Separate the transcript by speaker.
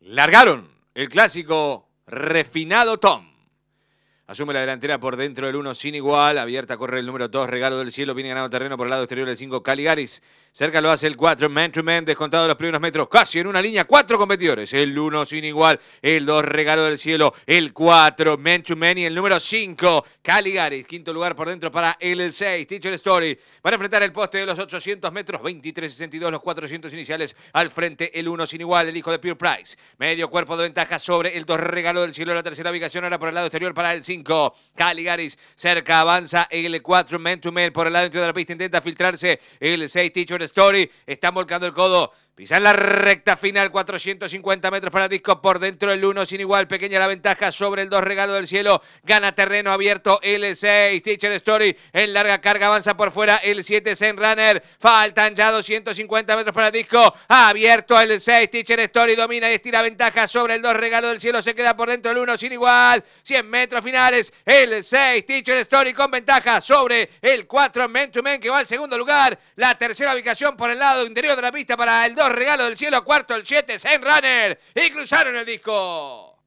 Speaker 1: Largaron el clásico refinado Tom. Asume la delantera por dentro del 1 sin igual. Abierta corre el número 2, regalo del cielo. Viene ganando terreno por el lado exterior del 5, Caligaris. Cerca lo hace el 4, man to man, descontado los primeros metros, casi en una línea, cuatro competidores. El 1 sin igual, el 2 regalo del cielo, el 4, man to man y el número 5, Caligaris. Quinto lugar por dentro para el 6, Teacher Story. Van a enfrentar el poste de los 800 metros, 23.62 los 400 iniciales. Al frente el 1 sin igual, el hijo de Pure Price. Medio cuerpo de ventaja sobre el 2 regalo del cielo, la tercera ubicación ahora por el lado exterior para el 5, Caligaris. Cerca avanza el 4, man to man por el lado interior de la pista, intenta filtrarse el 6, Teacher Story está volcando el codo Pisa en la recta final, 450 metros para el disco, por dentro el 1 sin igual, pequeña la ventaja sobre el 2 regalo del cielo, gana terreno abierto el 6, Teacher Story en larga carga avanza por fuera el 7 Zen Runner, faltan ya 250 metros para el disco, abierto el 6, Teacher Story domina y estira ventaja sobre el 2 regalo del cielo, se queda por dentro el 1 sin igual, 100 metros finales, el 6, Teacher Story con ventaja sobre el 4 Men to Men que va al segundo lugar, la tercera ubicación por el lado interior de la pista para el dos regalos del cielo, cuarto, el 7, Saint Runner, y cruzaron el disco.